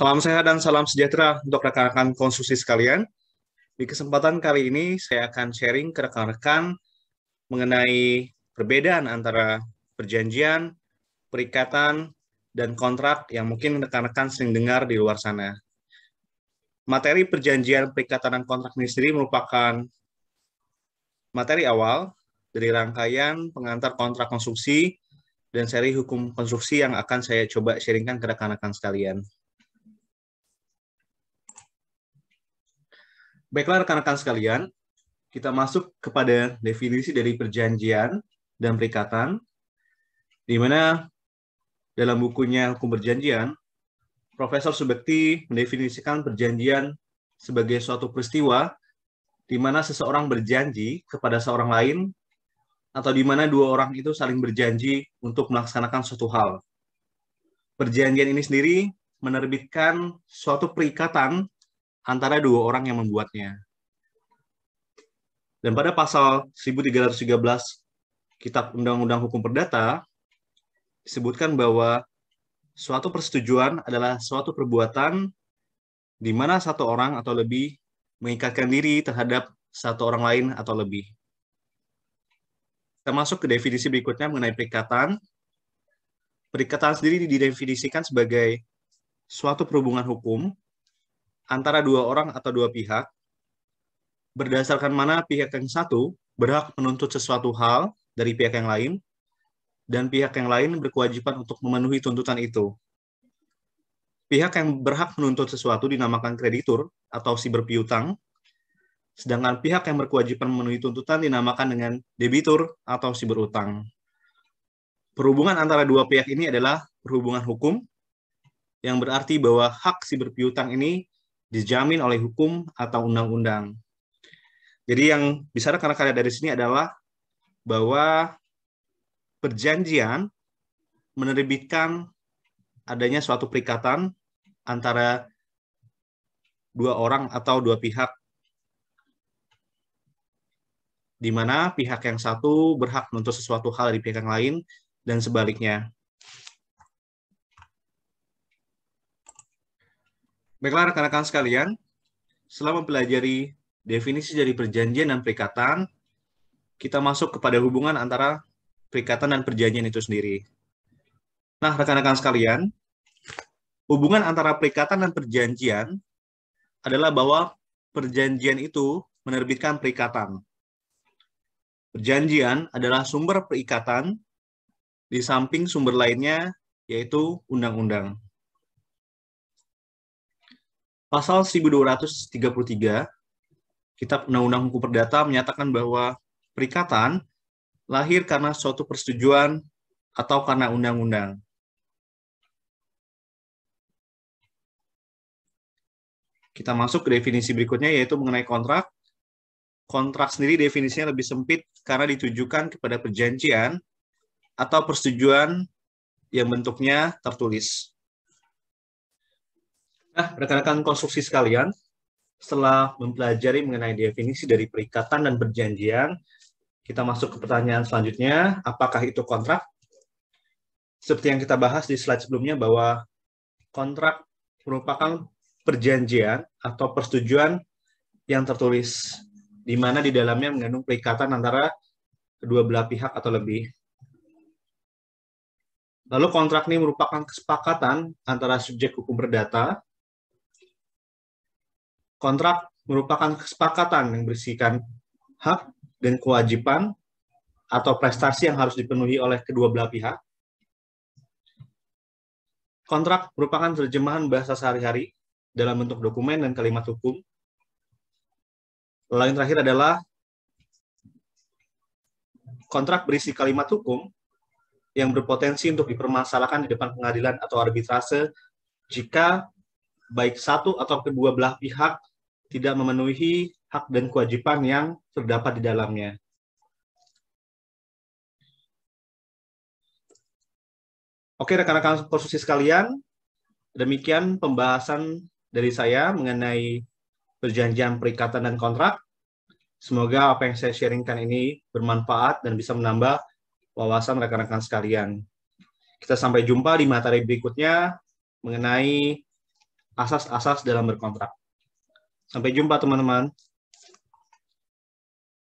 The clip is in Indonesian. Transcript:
Salam sehat dan salam sejahtera untuk rekan-rekan konstruksi sekalian. Di kesempatan kali ini saya akan sharing ke rekan-rekan mengenai perbedaan antara perjanjian, perikatan, dan kontrak yang mungkin rekan-rekan sering dengar di luar sana. Materi perjanjian, perikatan, dan kontrak ini sendiri merupakan materi awal dari rangkaian pengantar kontrak konstruksi dan seri hukum konstruksi yang akan saya coba sharingkan ke rekan-rekan sekalian. Baiklah rekan-rekan sekalian, kita masuk kepada definisi dari perjanjian dan perikatan, di mana dalam bukunya Hukum Perjanjian, Profesor Subekti mendefinisikan perjanjian sebagai suatu peristiwa di mana seseorang berjanji kepada seorang lain atau di mana dua orang itu saling berjanji untuk melaksanakan suatu hal. Perjanjian ini sendiri menerbitkan suatu perikatan antara dua orang yang membuatnya. Dan pada pasal 1313 Kitab Undang-Undang Hukum Perdata disebutkan bahwa suatu persetujuan adalah suatu perbuatan di mana satu orang atau lebih mengikatkan diri terhadap satu orang lain atau lebih. Kita masuk ke definisi berikutnya mengenai perikatan. Perikatan sendiri didefinisikan sebagai suatu perhubungan hukum antara dua orang atau dua pihak, berdasarkan mana pihak yang satu berhak menuntut sesuatu hal dari pihak yang lain, dan pihak yang lain berkewajiban untuk memenuhi tuntutan itu. Pihak yang berhak menuntut sesuatu dinamakan kreditur atau si berpiutang, sedangkan pihak yang berkewajiban memenuhi tuntutan dinamakan dengan debitur atau si berutang. Perhubungan antara dua pihak ini adalah perhubungan hukum, yang berarti bahwa hak si berpiutang ini dijamin oleh hukum atau undang-undang. Jadi yang bisa rekan-rekan dari sini adalah bahwa perjanjian menerbitkan adanya suatu perikatan antara dua orang atau dua pihak di mana pihak yang satu berhak menuntut sesuatu hal dari pihak yang lain dan sebaliknya. Baiklah rekan-rekan sekalian, setelah mempelajari definisi dari perjanjian dan perikatan, kita masuk kepada hubungan antara perikatan dan perjanjian itu sendiri. Nah, rekan-rekan sekalian, hubungan antara perikatan dan perjanjian adalah bahwa perjanjian itu menerbitkan perikatan. Perjanjian adalah sumber perikatan di samping sumber lainnya, yaitu undang-undang. Pasal 1233 Kitab Undang-Undang Hukum Perdata menyatakan bahwa perikatan lahir karena suatu persetujuan atau karena undang-undang. Kita masuk ke definisi berikutnya yaitu mengenai kontrak. Kontrak sendiri definisinya lebih sempit karena ditujukan kepada perjanjian atau persetujuan yang bentuknya tertulis. Nah, rekan-rekan konstruksi sekalian, setelah mempelajari mengenai definisi dari perikatan dan perjanjian, kita masuk ke pertanyaan selanjutnya, apakah itu kontrak? Seperti yang kita bahas di slide sebelumnya bahwa kontrak merupakan perjanjian atau persetujuan yang tertulis, di mana di dalamnya mengandung perikatan antara kedua belah pihak atau lebih. Lalu kontrak ini merupakan kesepakatan antara subjek hukum perdata Kontrak merupakan kesepakatan yang berisikan hak dan kewajiban atau prestasi yang harus dipenuhi oleh kedua belah pihak. Kontrak merupakan terjemahan bahasa sehari-hari dalam bentuk dokumen dan kalimat hukum. Lain terakhir adalah kontrak berisi kalimat hukum yang berpotensi untuk dipermasalahkan di depan pengadilan atau arbitrase jika baik satu atau kedua belah pihak tidak memenuhi hak dan kewajiban yang terdapat di dalamnya. Oke, rekan-rekan konstruksi sekalian, demikian pembahasan dari saya mengenai perjanjian perikatan dan kontrak. Semoga apa yang saya sharingkan ini bermanfaat dan bisa menambah wawasan rekan-rekan sekalian. Kita sampai jumpa di materi berikutnya mengenai asas-asas dalam berkontrak. Sampai jumpa teman-teman.